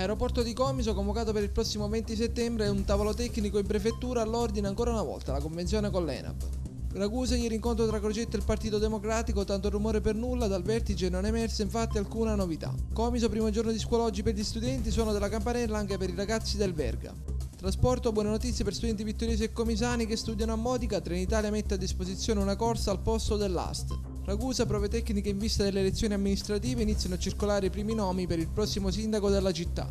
Aeroporto di Comiso convocato per il prossimo 20 settembre è un tavolo tecnico in prefettura all'ordine ancora una volta la convenzione con l'ENAP. Ragusa ieri incontro tra Crocetta e il Partito Democratico, tanto rumore per nulla, dal vertice non è emersa infatti alcuna novità. Comiso primo giorno di scuola oggi per gli studenti, suono della campanella anche per i ragazzi del Verga. Trasporto, buone notizie per studenti vittoriosi e comisani che studiano a Modica, Trenitalia mette a disposizione una corsa al posto dell'AST. Ragusa prove tecniche in vista delle elezioni amministrative iniziano a circolare i primi nomi per il prossimo sindaco della città.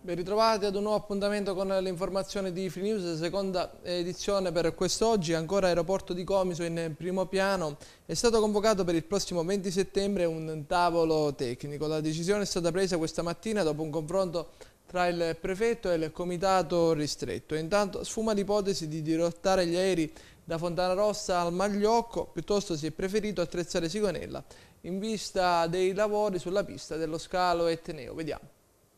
Ben ritrovati ad un nuovo appuntamento con le informazioni di Free News, seconda edizione per quest'oggi, ancora aeroporto di Comiso in primo piano, è stato convocato per il prossimo 20 settembre un tavolo tecnico, la decisione è stata presa questa mattina dopo un confronto tra il prefetto e il comitato ristretto. Intanto sfuma l'ipotesi di dirottare gli aerei da Fontana Rossa al Magliocco, piuttosto si è preferito attrezzare Sigonella in vista dei lavori sulla pista dello scalo Etneo. Vediamo.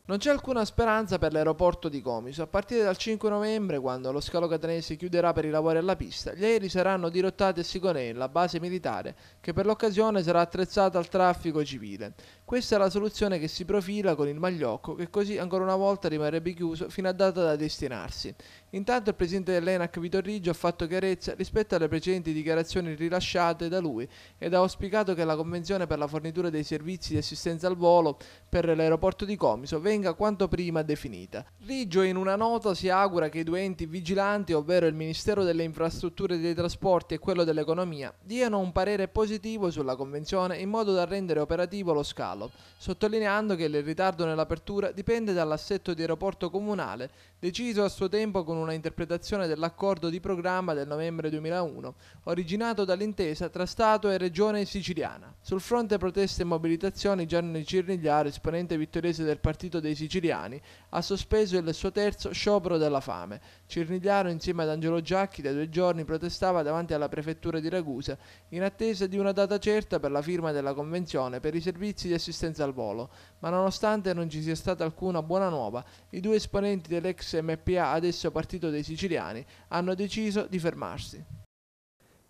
Non c'è alcuna speranza per l'aeroporto di Comiso. A partire dal 5 novembre, quando lo scalo catanese chiuderà per i lavori alla pista, gli aerei saranno dirottati a Sigonè, la base militare, che per l'occasione sarà attrezzata al traffico civile. Questa è la soluzione che si profila con il Magliocco, che così ancora una volta rimarrebbe chiuso fino a data da destinarsi. Intanto il presidente dell'ENAC Vitor Riggio ha fatto chiarezza rispetto alle precedenti dichiarazioni rilasciate da lui ed ha auspicato che la convenzione per la fornitura dei servizi di assistenza al volo per l'aeroporto di Comiso venga venga quanto prima definita. Riggio in una nota si augura che i due enti vigilanti, ovvero il Ministero delle Infrastrutture e dei Trasporti e quello dell'Economia, diano un parere positivo sulla convenzione in modo da rendere operativo lo scalo, sottolineando che il ritardo nell'apertura dipende dall'assetto di aeroporto comunale, deciso a suo tempo con una interpretazione dell'accordo di programma del novembre 2001, originato dall'intesa tra Stato e Regione siciliana. Sul fronte proteste e mobilitazioni, Gianni Cirnigliaro, esponente vittoriese del partito dei siciliani, ha sospeso il suo terzo sciopero della fame. Cernigliaro, insieme ad Angelo Giacchi, da due giorni protestava davanti alla prefettura di Ragusa in attesa di una data certa per la firma della convenzione per i servizi di assistenza al volo, ma nonostante non ci sia stata alcuna buona nuova, i due esponenti dell'ex MPA, adesso partito dei siciliani, hanno deciso di fermarsi.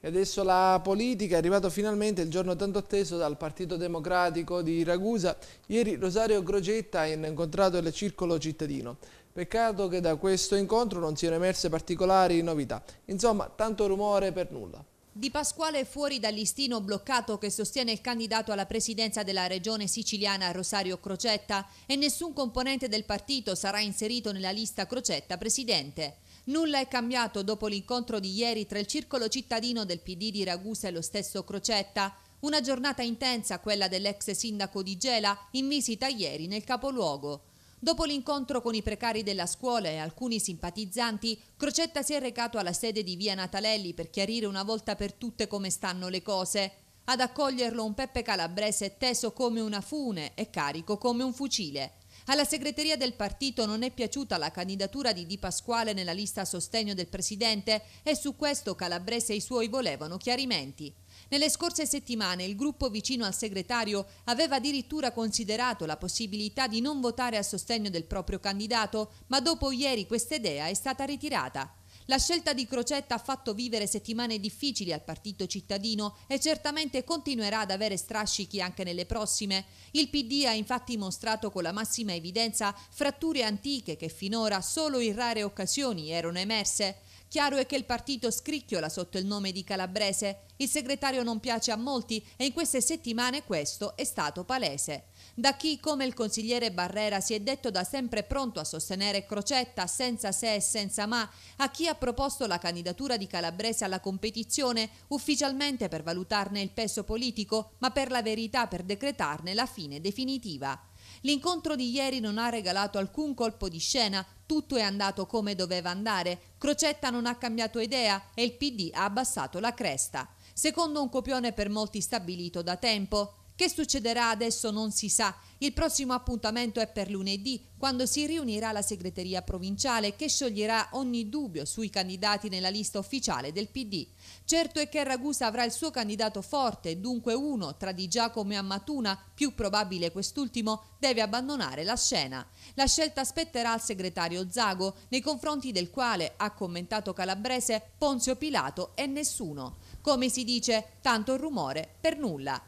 E adesso la politica è arrivato finalmente il giorno tanto atteso dal Partito Democratico di Ragusa. Ieri Rosario Crocetta ha incontrato il circolo cittadino. Peccato che da questo incontro non siano emerse particolari novità. Insomma, tanto rumore per nulla. Di Pasquale fuori dal listino bloccato che sostiene il candidato alla presidenza della regione siciliana Rosario Crocetta e nessun componente del partito sarà inserito nella lista Crocetta presidente. Nulla è cambiato dopo l'incontro di ieri tra il circolo cittadino del PD di Ragusa e lo stesso Crocetta. Una giornata intensa quella dell'ex sindaco di Gela in visita ieri nel capoluogo. Dopo l'incontro con i precari della scuola e alcuni simpatizzanti, Crocetta si è recato alla sede di Via Natalelli per chiarire una volta per tutte come stanno le cose. Ad accoglierlo un Peppe Calabrese teso come una fune e carico come un fucile. Alla segreteria del partito non è piaciuta la candidatura di Di Pasquale nella lista a sostegno del presidente e su questo Calabrese e i suoi volevano chiarimenti. Nelle scorse settimane il gruppo vicino al segretario aveva addirittura considerato la possibilità di non votare a sostegno del proprio candidato, ma dopo ieri questa idea è stata ritirata. La scelta di Crocetta ha fatto vivere settimane difficili al partito cittadino e certamente continuerà ad avere strascichi anche nelle prossime. Il PD ha infatti mostrato con la massima evidenza fratture antiche che finora solo in rare occasioni erano emerse. Chiaro è che il partito scricchiola sotto il nome di Calabrese. Il segretario non piace a molti e in queste settimane questo è stato palese. Da chi, come il consigliere Barrera, si è detto da sempre pronto a sostenere Crocetta senza se e senza ma, a chi ha proposto la candidatura di Calabrese alla competizione, ufficialmente per valutarne il peso politico, ma per la verità per decretarne la fine definitiva. L'incontro di ieri non ha regalato alcun colpo di scena, tutto è andato come doveva andare, Crocetta non ha cambiato idea e il PD ha abbassato la cresta, secondo un copione per molti stabilito da tempo. Che succederà adesso non si sa. Il prossimo appuntamento è per lunedì, quando si riunirà la segreteria provinciale che scioglierà ogni dubbio sui candidati nella lista ufficiale del PD. Certo è che Ragusa avrà il suo candidato forte, dunque uno tra Di Giacomo e Ammatuna, più probabile quest'ultimo, deve abbandonare la scena. La scelta spetterà al segretario Zago, nei confronti del quale, ha commentato Calabrese, Ponzio Pilato e nessuno. Come si dice, tanto rumore per nulla.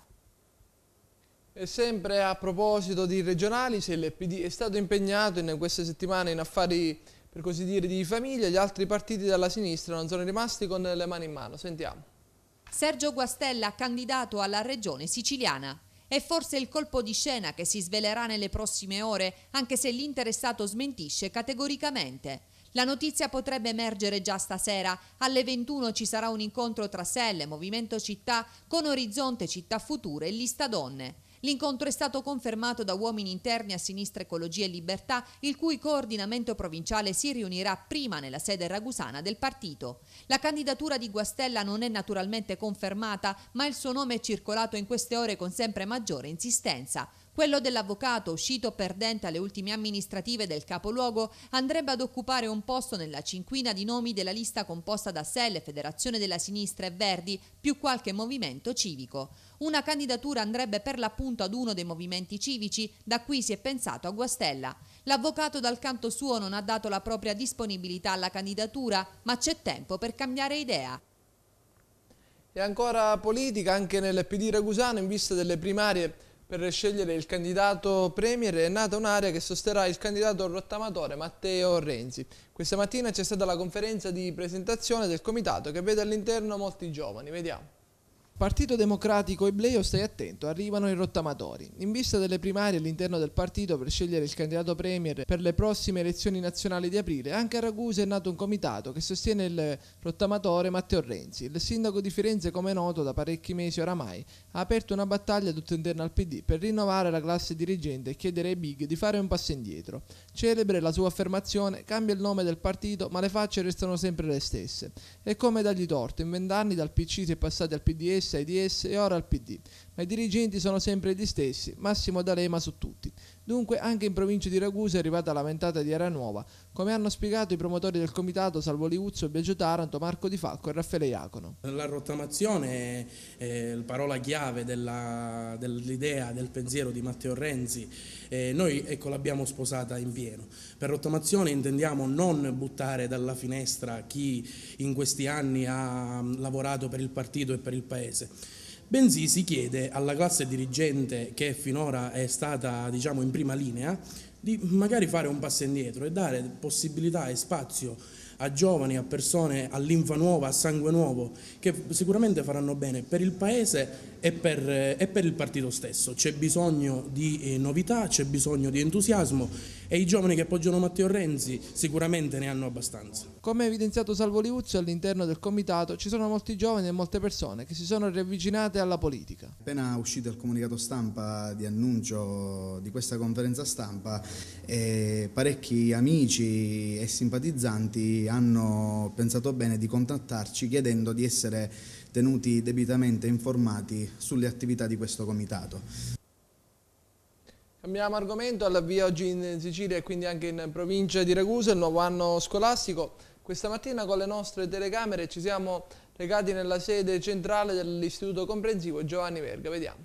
E sempre a proposito di regionali, se il PD è stato impegnato in queste settimane in affari, per così dire, di famiglia, gli altri partiti dalla sinistra non sono rimasti con le mani in mano. Sentiamo. Sergio Guastella, candidato alla regione siciliana. È forse il colpo di scena che si svelerà nelle prossime ore, anche se l'interessato smentisce categoricamente. La notizia potrebbe emergere già stasera. Alle 21 ci sarà un incontro tra Selle, Movimento Città, con Orizzonte Città Future e Lista Donne. L'incontro è stato confermato da uomini interni a Sinistra Ecologia e Libertà, il cui coordinamento provinciale si riunirà prima nella sede ragusana del partito. La candidatura di Guastella non è naturalmente confermata, ma il suo nome è circolato in queste ore con sempre maggiore insistenza. Quello dell'avvocato, uscito perdente alle ultime amministrative del capoluogo, andrebbe ad occupare un posto nella cinquina di nomi della lista composta da Selle, Federazione della Sinistra e Verdi, più qualche movimento civico. Una candidatura andrebbe per l'appunto ad uno dei movimenti civici, da cui si è pensato a Guastella. L'avvocato dal canto suo non ha dato la propria disponibilità alla candidatura, ma c'è tempo per cambiare idea. E ancora politica, anche nel PD Ragusano, in vista delle primarie per scegliere il candidato Premier è nata un'area che sosterrà il candidato rottamatore Matteo Renzi. Questa mattina c'è stata la conferenza di presentazione del comitato che vede all'interno molti giovani. Vediamo. Partito Democratico e Bleo, stai attento, arrivano i rottamatori. In vista delle primarie all'interno del partito per scegliere il candidato premier per le prossime elezioni nazionali di aprile, anche a Ragusa è nato un comitato che sostiene il rottamatore Matteo Renzi. Il sindaco di Firenze, come è noto da parecchi mesi oramai, ha aperto una battaglia tutta interna al PD per rinnovare la classe dirigente e chiedere ai big di fare un passo indietro. Celebre la sua affermazione, cambia il nome del partito ma le facce restano sempre le stesse. E come dagli torto, in vent'anni dal PC si è passati al PDS PS, IDS e ora al PD, ma i dirigenti sono sempre gli stessi, Massimo D'Alema su tutti. Dunque anche in provincia di Ragusa è arrivata la ventata di aria nuova, come hanno spiegato i promotori del comitato Salvo Liuzzo, Biagio Taranto, Marco Di Falco e Raffaele Iacono. La rottamazione è la parola chiave dell'idea, dell del pensiero di Matteo Renzi, eh, noi ecco, l'abbiamo sposata in pieno. Per rottamazione intendiamo non buttare dalla finestra chi in questi anni ha lavorato per il partito e per il paese bensì si chiede alla classe dirigente che finora è stata diciamo, in prima linea di magari fare un passo indietro e dare possibilità e spazio a giovani, a persone, a linfa nuova, a sangue nuovo, che sicuramente faranno bene per il Paese e per, e per il partito stesso. C'è bisogno di eh, novità, c'è bisogno di entusiasmo e i giovani che appoggiano Matteo Renzi sicuramente ne hanno abbastanza. Come ha evidenziato Salvo Liuzzo all'interno del comitato ci sono molti giovani e molte persone che si sono riavvicinate alla politica. Appena uscito il comunicato stampa di annuncio di questa conferenza stampa eh, parecchi amici e simpatizzanti hanno pensato bene di contattarci chiedendo di essere tenuti debitamente informati sulle attività di questo comitato. Cambiamo argomento, all'avvio oggi in Sicilia e quindi anche in provincia di Ragusa, il nuovo anno scolastico. Questa mattina con le nostre telecamere ci siamo recati nella sede centrale dell'Istituto Comprensivo Giovanni Verga, vediamo.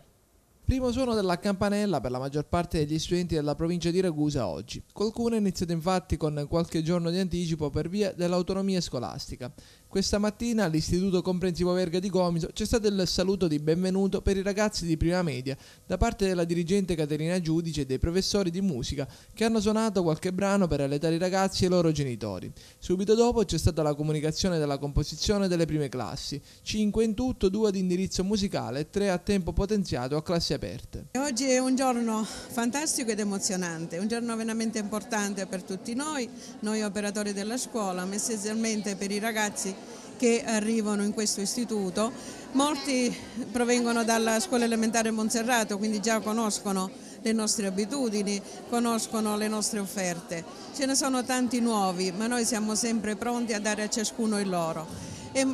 Primo suono della campanella per la maggior parte degli studenti della provincia di Ragusa oggi. Qualcuno è iniziato infatti con qualche giorno di anticipo per via dell'autonomia scolastica. Questa mattina all'Istituto Comprensivo Verga di Comiso c'è stato il saluto di benvenuto per i ragazzi di prima media da parte della dirigente Caterina Giudice e dei professori di musica che hanno suonato qualche brano per allettare i ragazzi e i loro genitori. Subito dopo c'è stata la comunicazione della composizione delle prime classi, 5 in tutto, 2 ad indirizzo musicale e 3 a tempo potenziato a classi aperte. Oggi è un giorno fantastico ed emozionante, un giorno veramente importante per tutti noi, noi operatori della scuola, ma essenzialmente per i ragazzi che arrivano in questo istituto. Molti provengono dalla scuola elementare Monserrato, quindi già conoscono le nostre abitudini, conoscono le nostre offerte. Ce ne sono tanti nuovi, ma noi siamo sempre pronti a dare a ciascuno il loro. È,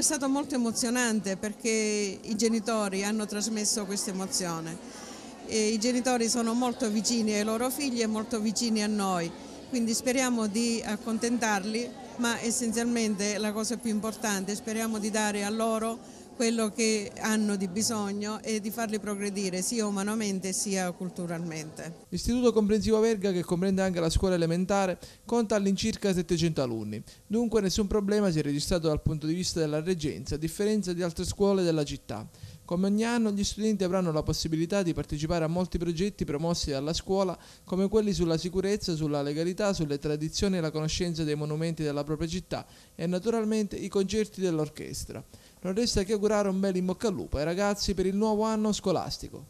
stato molto emozionante perché i genitori hanno trasmesso questa emozione. E I genitori sono molto vicini ai loro figli e molto vicini a noi, quindi speriamo di accontentarli ma essenzialmente la cosa più importante, speriamo di dare a loro quello che hanno di bisogno e di farli progredire sia umanamente sia culturalmente. L'Istituto Comprensivo Verga, che comprende anche la scuola elementare, conta all'incirca 700 alunni, dunque nessun problema si è registrato dal punto di vista della reggenza, a differenza di altre scuole della città. Come ogni anno gli studenti avranno la possibilità di partecipare a molti progetti promossi dalla scuola, come quelli sulla sicurezza, sulla legalità, sulle tradizioni e la conoscenza dei monumenti della propria città e naturalmente i concerti dell'orchestra. Non resta che augurare un bel in bocca al lupo ai ragazzi per il nuovo anno scolastico.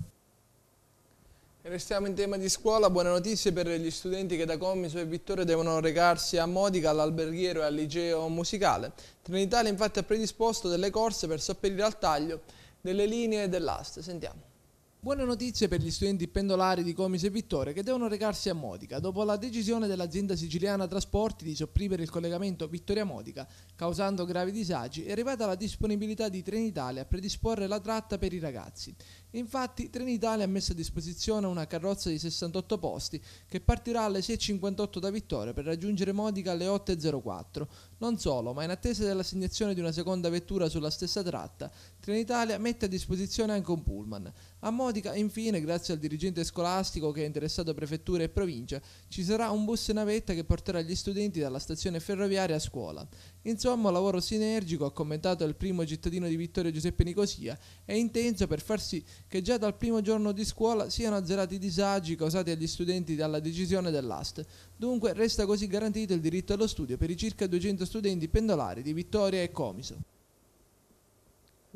Restiamo in tema di scuola, buone notizie per gli studenti che da Commiso e Vittorio devono recarsi a Modica, all'alberghiero e al liceo musicale. Trenitalia infatti ha predisposto delle corse per sopperire al taglio delle linee dell'AST. Sentiamo. Buone notizie per gli studenti pendolari di Comis e Vittore che devono recarsi a Modica dopo la decisione dell'azienda siciliana Trasporti di sopprimere il collegamento Vittoria-Modica causando gravi disagi è arrivata la disponibilità di Trenitalia a predisporre la tratta per i ragazzi. Infatti Trenitalia ha messo a disposizione una carrozza di 68 posti che partirà alle 6.58 da Vittoria per raggiungere Modica alle 8.04. Non solo, ma in attesa dell'assegnazione di una seconda vettura sulla stessa tratta, Trenitalia mette a disposizione anche un pullman. A Modica, infine, grazie al dirigente scolastico che ha interessato prefetture e provincia, ci sarà un bus e navetta che porterà gli studenti dalla stazione ferroviaria a scuola. Insomma, un lavoro sinergico, ha commentato il primo cittadino di Vittorio Giuseppe Nicosia, è intenso per far sì che già dal primo giorno di scuola siano azzerati i disagi causati agli studenti dalla decisione dell'AST. Dunque resta così garantito il diritto allo studio per i circa 200 studenti pendolari di Vittoria e Comiso.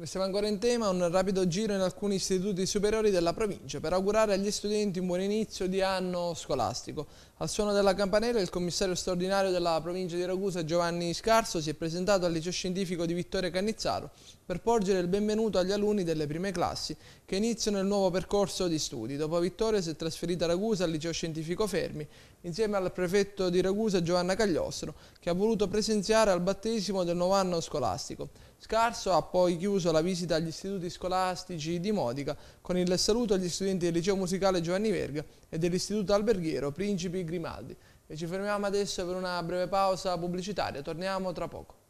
Siamo ancora in tema, un rapido giro in alcuni istituti superiori della provincia per augurare agli studenti un buon inizio di anno scolastico. Al suono della campanella il commissario straordinario della provincia di Ragusa Giovanni Scarso si è presentato al liceo scientifico di Vittorio Cannizzaro per porgere il benvenuto agli alunni delle prime classi che iniziano il nuovo percorso di studi. Dopo Vittorio si è trasferita a Ragusa al liceo scientifico Fermi insieme al prefetto di Ragusa Giovanna Cagliostro che ha voluto presenziare al battesimo del nuovo anno scolastico. Scarso ha poi chiuso la visita agli istituti scolastici di Modica con il saluto agli studenti del liceo musicale Giovanni Verga e dell'istituto alberghiero Principi Grimaldi. E ci fermiamo adesso per una breve pausa pubblicitaria, torniamo tra poco.